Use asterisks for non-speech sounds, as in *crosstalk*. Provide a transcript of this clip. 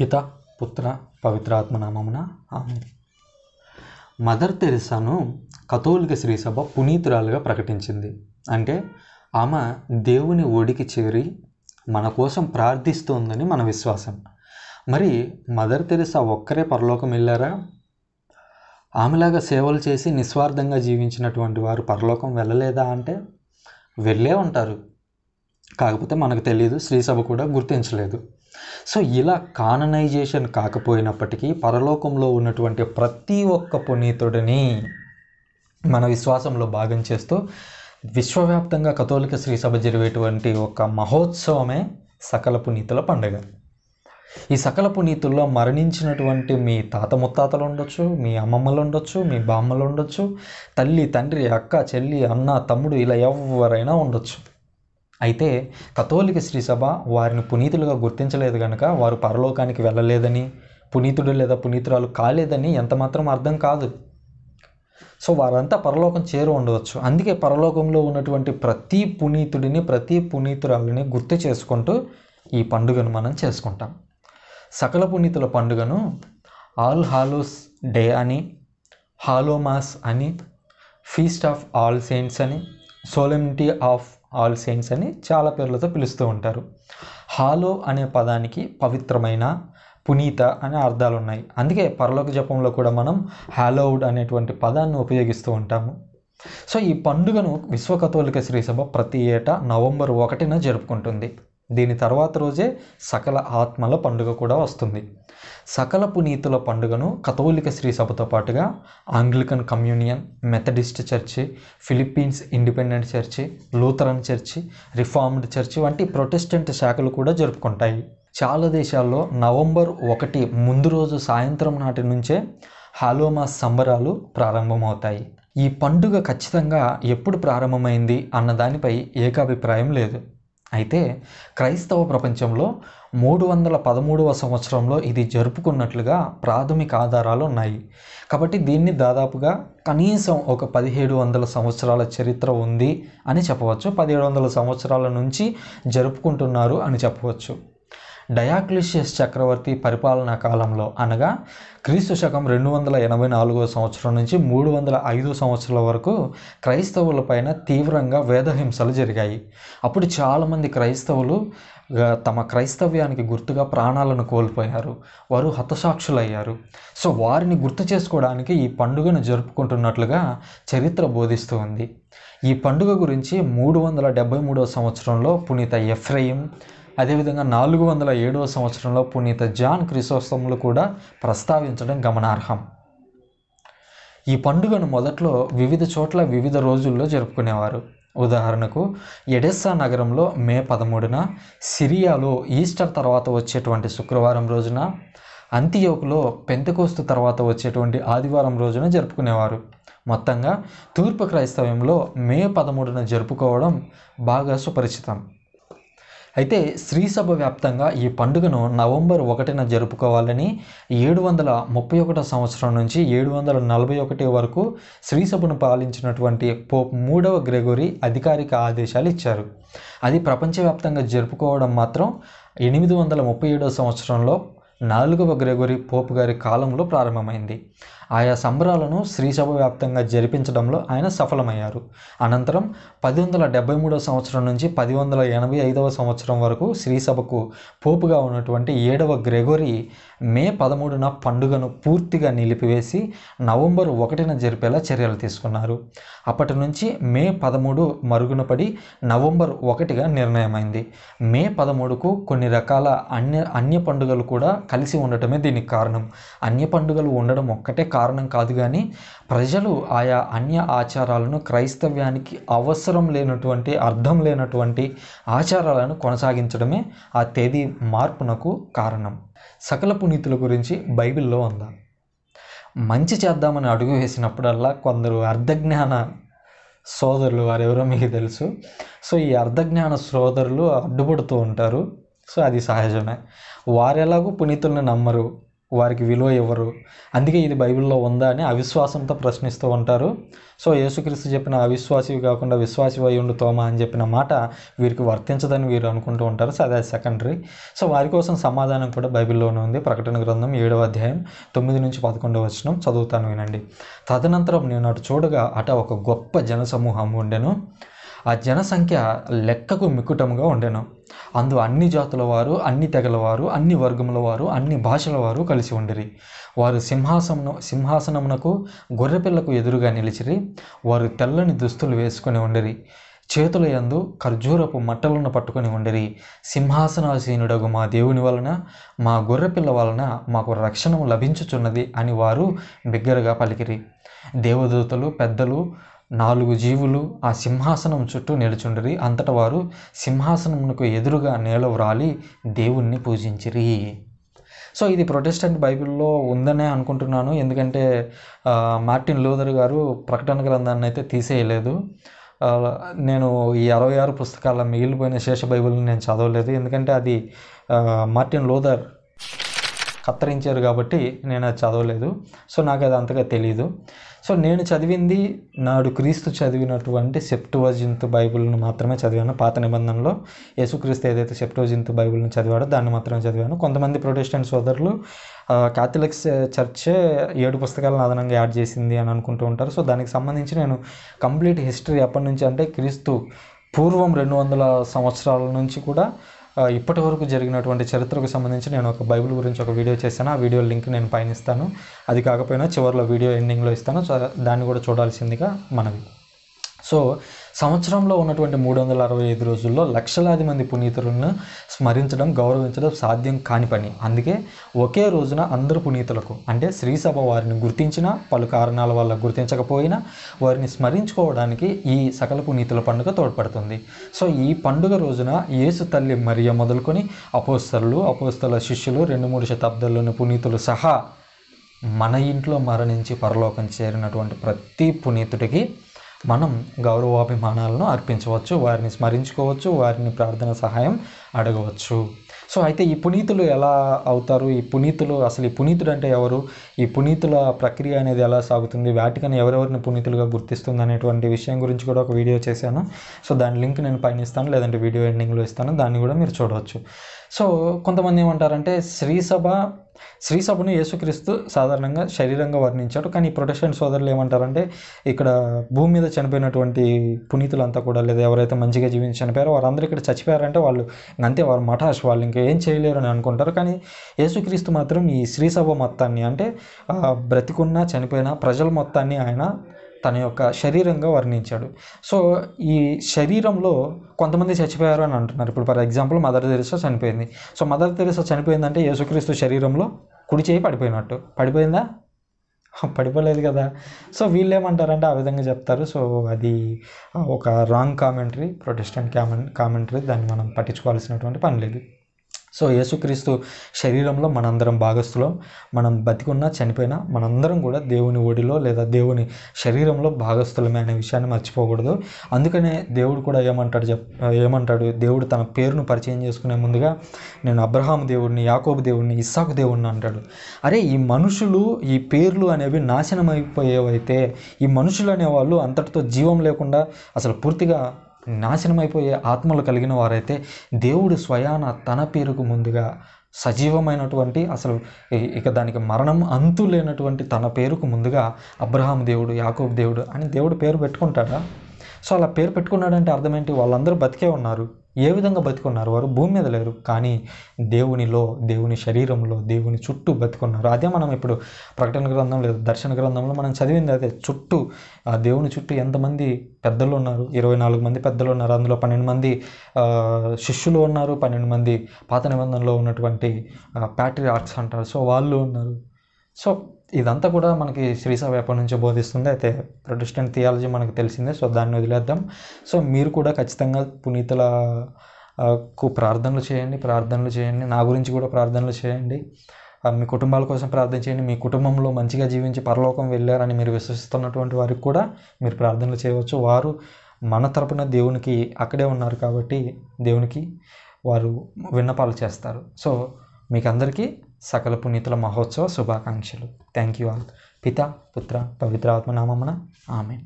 పిత పుత్ర పవిత్రాత్మ నామమున ఆమె మదర్ తెరిసాను కథోలిక శ్రీసభ పునీతురాలుగా ప్రకటించింది అంటే ఆమె దేవుని ఒడికి చేరి మన కోసం ప్రార్థిస్తోందని మన విశ్వాసం మరి మదర్ తెరిసా ఒక్కరే పరలోకం వెళ్ళారా ఆమెలాగా సేవలు చేసి నిస్వార్థంగా జీవించినటువంటి వారు పరలోకం వెళ్ళలేదా అంటే వెళ్ళే ఉంటారు కాకపోతే మనకు తెలియదు శ్రీసభ కూడా గుర్తించలేదు సో ఇలా కాననైజేషన్ కాకపోయినప్పటికీ పరలోకంలో ఉన్నటువంటి ప్రతి ఒక్క పునీతుడిని మన విశ్వాసంలో భాగం చేస్తూ విశ్వవ్యాప్తంగా కథోలిక శ్రీ సభ జరిగేటువంటి ఒక మహోత్సవమే సకల పునీతుల పండుగ ఈ సకల పునీతుల్లో మరణించినటువంటి మీ తాత ముత్తాతలు ఉండొచ్చు మీ అమ్మమ్మలు ఉండొచ్చు మీ బామ్మలు ఉండొచ్చు తల్లి తండ్రి అక్క చెల్లి అన్న తమ్ముడు ఇలా ఎవరైనా ఉండొచ్చు అయితే కథోలిక శ్రీసభ వారిని పునీతులుగా గుర్తించలేదు కనుక వారు పరలోకానికి వెళ్ళలేదని పునీతుడు లేదా పునీతురాలు కాలేదని ఎంతమాత్రం అర్థం కాదు సో వారంతా పరలోకం చేరు ఉండవచ్చు అందుకే పరలోకంలో ఉన్నటువంటి ప్రతి పునీతుడిని ప్రతి పునీతురాలని గుర్తు చేసుకుంటూ ఈ పండుగను మనం చేసుకుంటాం సకల పునీతుల పండుగను ఆల్ హాలోస్ డే అని హాలోమాస్ అని ఫీస్ట్ ఆఫ్ ఆల్ సెయింట్స్ అని సోలెమిటీ ఆఫ్ ఆల్ సెయింట్స్ అని చాలా పేర్లతో పిలుస్తూ ఉంటారు హాలో అనే పదానికి పవిత్రమైన పునీత అనే అర్థాలు ఉన్నాయి అందుకే పరలోక జపంలో కూడా మనం హాలోవుడ్ అనేటువంటి పదాన్ని ఉపయోగిస్తూ ఉంటాము సో ఈ పండుగను విశ్వకథోలిక శ్రీసభ ప్రతి ఏటా నవంబర్ ఒకటిన జరుపుకుంటుంది దీని తర్వాత రోజే సకల ఆత్మల పండుగ కూడా వస్తుంది సకల పునీతుల పండుగను కథోలిక శ్రీ సభతో పాటుగా Anglican communion Methodist church Philippines independent church Lutheran church reformed church వంటి ప్రొటెస్టెంట్ శాఖలు కూడా జరుపుకుంటాయి చాలా దేశాల్లో నవంబర్ ఒకటి ముందు రోజు సాయంత్రం నాటి నుంచే హాలోమా సంబరాలు ప్రారంభమవుతాయి ఈ పండుగ ఖచ్చితంగా ఎప్పుడు ప్రారంభమైంది అన్న దానిపై ఏకాభిప్రాయం లేదు అయితే క్రైస్తవ ప్రపంచంలో మూడు వందల పదమూడవ సంవత్సరంలో ఇది జరుపుకున్నట్లుగా ప్రాథమిక ఆధారాలు ఉన్నాయి కాబట్టి దీన్ని దాదాపుగా కనీసం ఒక పదిహేడు వందల సంవత్సరాల చరిత్ర ఉంది అని చెప్పవచ్చు పదిహేడు వందల సంవత్సరాల నుంచి జరుపుకుంటున్నారు అని చెప్పవచ్చు డయాక్లిషియస్ చక్రవర్తి పరిపాలనా కాలంలో అనగా క్రీస్తు శకం రెండు వందల ఎనభై నాలుగో సంవత్సరం నుంచి మూడు వందల ఐదో సంవత్సరాల వరకు క్రైస్తవులపైన తీవ్రంగా వేదహింసలు జరిగాయి అప్పుడు చాలామంది క్రైస్తవులు తమ క్రైస్తవ్యానికి గుర్తుగా ప్రాణాలను కోల్పోయారు వారు హతసాక్షులయ్యారు సో వారిని గుర్తు చేసుకోవడానికి ఈ పండుగను జరుపుకుంటున్నట్లుగా చరిత్ర బోధిస్తూ ఉంది ఈ పండుగ గురించి మూడు వందల డెబ్బై మూడవ సంవత్సరంలో పునీత ఎఫ్రయిం అదేవిధంగా నాలుగు వందల ఏడవ సంవత్సరంలో పునీత జాన్ క్రిసోస్తములు కూడా ప్రస్తావించడం గమనార్హం ఈ పండుగను మొదట్లో వివిధ చోట్ల వివిధ రోజుల్లో జరుపుకునేవారు ఉదాహరణకు ఎడెస్సా నగరంలో మే పదమూడున సిరియాలో ఈస్టర్ తర్వాత వచ్చేటువంటి శుక్రవారం రోజున అంతియోకులో పెంతకోస్తు తర్వాత వచ్చేటువంటి ఆదివారం రోజున జరుపుకునేవారు మొత్తంగా తూర్పు క్రైస్తవ్యంలో మే పదమూడున జరుపుకోవడం బాగా సుపరిచితం అయితే శ్రీసభ వ్యాప్తంగా ఈ పండుగను నవంబర్ ఒకటిన జరుపుకోవాలని ఏడు వందల ముప్పై ఒకటో సంవత్సరం నుంచి ఏడు వందల నలభై ఒకటి వరకు శ్రీసభను పాలించినటువంటి పోప్ మూడవ గ్రెగోరీ అధికారిక ఆదేశాలు ఇచ్చారు అది ప్రపంచవ్యాప్తంగా జరుపుకోవడం మాత్రం ఎనిమిది వందల ముప్పై ఏడో సంవత్సరంలో నాలుగవ గ్రెగోరీ పోపు గారి కాలంలో ప్రారంభమైంది ఆయా సంబరాలను శ్రీసభ వ్యాప్తంగా జరిపించడంలో ఆయన సఫలమయ్యారు అనంతరం పది వందల డెబ్బై మూడో సంవత్సరం నుంచి పది వందల ఎనభై ఐదవ సంవత్సరం వరకు శ్రీసభకు పోపుగా ఉన్నటువంటి ఏడవ గ్రెగోరీ మే పదమూడున పండుగను పూర్తిగా నిలిపివేసి నవంబర్ ఒకటిన జరిపేలా చర్యలు తీసుకున్నారు అప్పటి నుంచి మే పదమూడు మరుగున పడి నవంబర్ ఒకటిగా నిర్ణయమైంది మే పదమూడుకు కొన్ని రకాల అన్య అన్య పండుగలు కూడా కలిసి ఉండటమే దీనికి కారణం అన్య పండుగలు ఉండడం ఒక్కటే కారణం కారణం కాదు కానీ ప్రజలు ఆయా అన్య ఆచారాలను క్రైస్తవ్యానికి అవసరం లేనటువంటి అర్థం లేనటువంటి ఆచారాలను కొనసాగించడమే ఆ తేదీ మార్పునకు కారణం సకల పునీతుల గురించి బైబిల్లో ఉందా మంచి చేద్దామని అడుగు వేసినప్పుడల్లా కొందరు అర్ధజ్ఞాన సోదరులు వారెవరో మీకు తెలుసు సో ఈ అర్ధజ్ఞాన సోదరులు అడ్డుపడుతూ ఉంటారు సో అది సహజమే వారెలాగూ పునీతుల్ని నమ్మరు వారికి విలువ ఇవ్వరు అందుకే ఇది బైబిల్లో ఉందా అని అవిశ్వాసంతో ప్రశ్నిస్తూ ఉంటారు సో యేసుక్రీస్తు చెప్పిన అవిశ్వాసి కాకుండా విశ్వాసి అయి ఉండు తోమా అని చెప్పిన మాట వీరికి వర్తించదని వీరు అనుకుంటూ ఉంటారు సో అదే సెకండరీ సో వారి కోసం సమాధానం కూడా బైబిల్లోనే ఉంది ప్రకటన గ్రంథం ఏడవ అధ్యాయం తొమ్మిది నుంచి పదకొండవ వచ్చినం చదువుతాను వినండి తదనంతరం నేను అటు చూడగా అట ఒక గొప్ప జనసమూహం ఉండెను ఆ జనసంఖ్య లెక్కకు మిక్కుటముగా ఉండెను అందు అన్ని జాతుల వారు అన్ని తెగల వారు అన్ని వర్గముల వారు అన్ని భాషల వారు కలిసి ఉండిరి వారు సింహాసనం సింహాసనమునకు గొర్రెపిల్లకు ఎదురుగా నిలిచిరి వారు తెల్లని దుస్తులు వేసుకుని ఉండిరి చేతుల యందు ఖర్జూరపు మట్టలను పట్టుకొని ఉండిరి సింహాసనాసీనుడగు మా దేవుని వలన మా గొర్రెపిల్ల వలన మాకు రక్షణము లభించుచున్నది అని వారు బిగ్గరగా పలికిరి దేవదూతలు పెద్దలు నాలుగు జీవులు ఆ సింహాసనం చుట్టూ నిలుచుండిరి అంతట వారు సింహాసనమునకు ఎదురుగా నేల వ్రాలి దేవుణ్ణి పూజించిరి సో ఇది ప్రొటెస్టెంట్ బైబిల్లో ఉందనే అనుకుంటున్నాను ఎందుకంటే మార్టిన్ లూదర్ గారు ప్రకటన గ్రంథాన్ని అయితే తీసేయలేదు నేను ఈ అరవై ఆరు పుస్తకాల మిగిలిపోయిన శేష బైబిల్ని నేను చదవలేదు ఎందుకంటే అది మార్టిన్ లూదర్ కత్తిరించారు కాబట్టి నేను అది చదవలేదు సో నాకు అది అంతగా తెలియదు సో నేను చదివింది నాడు క్రీస్తు చదివినటువంటి సెప్టువజింత్ బైబిల్ను మాత్రమే చదివాను పాత నిబంధనలో యేసుక్రీస్తు ఏదైతే సెప్టోజింత్ బైబుల్ని చదివాడో దాన్ని మాత్రమే చదివాను కొంతమంది ప్రొటెస్టెంట్ సోదరులు కాథలిక్స్ చర్చే ఏడు పుస్తకాలను అదనంగా యాడ్ చేసింది అని అనుకుంటూ ఉంటారు సో దానికి సంబంధించి నేను కంప్లీట్ హిస్టరీ ఎప్పటి నుంచి అంటే క్రీస్తు పూర్వం రెండు వందల సంవత్సరాల నుంచి కూడా ఇప్పటి వరకు జరిగినటువంటి చరిత్రకు సంబంధించి నేను ఒక బైబిల్ గురించి ఒక వీడియో చేశాను ఆ వీడియో లింక్ నేను పైన ఇస్తాను అది కాకపోయినా చివరిలో వీడియో ఎండింగ్లో ఇస్తాను దాన్ని కూడా చూడాల్సిందిగా మనవి సో సంవత్సరంలో ఉన్నటువంటి మూడు వందల అరవై ఐదు రోజుల్లో లక్షలాది మంది పునీతులను స్మరించడం గౌరవించడం సాధ్యం కాని పని అందుకే ఒకే రోజున అందరు పునీతులకు అంటే శ్రీసభ వారిని గుర్తించిన పలు కారణాల వల్ల గుర్తించకపోయినా వారిని స్మరించుకోవడానికి ఈ సకల పునీతుల పండుగ తోడ్పడుతుంది సో ఈ పండుగ రోజున యేసు తల్లి మరియ మొదలుకొని అపోస్తలు అపోస్తల శిష్యులు రెండు మూడు శతాబ్దాల్లోని పునీతులు సహా మన ఇంట్లో మరణించి పరలోకం చేరినటువంటి ప్రతి పునీతుడికి మనం గౌరవాభిమానాలను అర్పించవచ్చు వారిని స్మరించుకోవచ్చు వారిని ప్రార్థన సహాయం అడగవచ్చు సో అయితే ఈ పునీతులు ఎలా అవుతారు ఈ పునీతులు అసలు ఈ పునీతుడు అంటే ఎవరు ఈ పునీతుల ప్రక్రియ అనేది ఎలా సాగుతుంది వాటికని ఎవరెవరిని పునీతులుగా గుర్తిస్తుంది అనేటువంటి విషయం గురించి కూడా ఒక వీడియో చేశాను సో దాని లింక్ నేను పైన ఇస్తాను లేదంటే వీడియో ఎండింగ్లో ఇస్తాను దాన్ని కూడా మీరు చూడవచ్చు సో కొంతమంది ఏమంటారంటే శ్రీసభ స్త్రీ సభను యేసుక్రీస్తు సాధారణంగా శరీరంగా వర్ణించారు కానీ ప్రొటెక్షన్ సోదరులు ఏమంటారంటే ఇక్కడ భూమి మీద చనిపోయినటువంటి పునీతులంతా కూడా లేదా ఎవరైతే మంచిగా జీవించి చనిపోయారో వారందరూ ఇక్కడ చచ్చిపోయారంటే వాళ్ళు అంతే వారు మఠాష్ వాళ్ళు ఇంకా ఏం చేయలేరు అని అనుకుంటారు కానీ యేసుక్రీస్తు మాత్రం ఈ స్త్రీ సభ మొత్తాన్ని అంటే బ్రతికున్నా చనిపోయినా ప్రజల మొత్తాన్ని ఆయన తన యొక్క శరీరంగా వర్ణించాడు సో ఈ శరీరంలో కొంతమంది చచ్చిపోయారు అని అంటున్నారు ఇప్పుడు ఫర్ ఎగ్జాంపుల్ మదర్ తెరిసా చనిపోయింది సో మదర్ తెరిసా చనిపోయిందంటే యేసుక్రీస్తు శరీరంలో కుడి చేయి పడిపోయినట్టు పడిపోయిందా *laughs* పడిపోలేదు కదా సో వీళ్ళు ఏమంటారంటే ఆ విధంగా చెప్తారు సో అది ఒక రాంగ్ కామెంటరీ ప్రొటెస్టెంట్ కామెంటరీ దాన్ని మనం పట్టించుకోవాల్సినటువంటి పని లేదు సో యేసుక్రీస్తు శరీరంలో మనందరం భాగస్థులం మనం బతికున్నా చనిపోయినా మనందరం కూడా దేవుని ఒడిలో లేదా దేవుని శరీరంలో భాగస్థులమే అనే విషయాన్ని మర్చిపోకూడదు అందుకనే దేవుడు కూడా ఏమంటాడు చెప్ ఏమంటాడు దేవుడు తన పేరును పరిచయం చేసుకునే ముందుగా నేను అబ్రహాం దేవుడిని యాకోబు దేవుడిని ఇస్సాకు దేవుడిని అంటాడు అరే ఈ మనుషులు ఈ పేర్లు అనేవి నాశనం అయిపోయేవైతే ఈ మనుషులు అనేవాళ్ళు అంతటితో జీవం లేకుండా అసలు పూర్తిగా నాశనమైపోయే ఆత్మలు కలిగిన వారైతే దేవుడు స్వయాన తన పేరుకు ముందుగా సజీవమైనటువంటి అసలు ఇక దానికి మరణం అంతు లేనటువంటి తన పేరుకు ముందుగా అబ్రహాం దేవుడు యాకోబ్ దేవుడు అని దేవుడు పేరు పెట్టుకుంటాడా సో అలా పేరు పెట్టుకున్నాడంటే అర్థం ఏంటి వాళ్ళందరూ బతికే ఉన్నారు ఏ విధంగా బతికున్నారు వారు భూమి మీద లేరు కానీ దేవునిలో దేవుని శరీరంలో దేవుని చుట్టూ బతుకున్నారు అదే మనం ఇప్పుడు ప్రకటన గ్రంథం లేదు దర్శన గ్రంథంలో మనం చదివింది అదే చుట్టూ ఆ దేవుని చుట్టూ ఎంతమంది పెద్దలు ఉన్నారు ఇరవై నాలుగు మంది పెద్దలు ఉన్నారు అందులో పన్నెండు మంది శిష్యులు ఉన్నారు పన్నెండు మంది పాత నిబంధనలో ఉన్నటువంటి ఆర్ట్స్ అంటారు సో వాళ్ళు ఉన్నారు సో ఇదంతా కూడా మనకి శ్రీసభ ఎప్పటి నుంచి బోధిస్తుంది అయితే ప్రొటెస్టెంట్ థియాలజీ మనకు తెలిసిందే సో దాన్ని వదిలేద్దాం సో మీరు కూడా ఖచ్చితంగా పునీతుల కు ప్రార్థనలు చేయండి ప్రార్థనలు చేయండి నా గురించి కూడా ప్రార్థనలు చేయండి మీ కుటుంబాల కోసం ప్రార్థన చేయండి మీ కుటుంబంలో మంచిగా జీవించి పరలోకం వెళ్ళారని మీరు విశ్వసిస్తున్నటువంటి వారికి కూడా మీరు ప్రార్థనలు చేయవచ్చు వారు మన తరపున దేవునికి అక్కడే ఉన్నారు కాబట్టి దేవునికి వారు విన్నపాలు చేస్తారు సో మీకు అందరికీ సకల పునీతుల మహోత్సవ శుభాకాంక్షలు థ్యాంక్ యూ ఆల్ పిత పుత్ర పవిత్రాత్మ నామమున ఆమె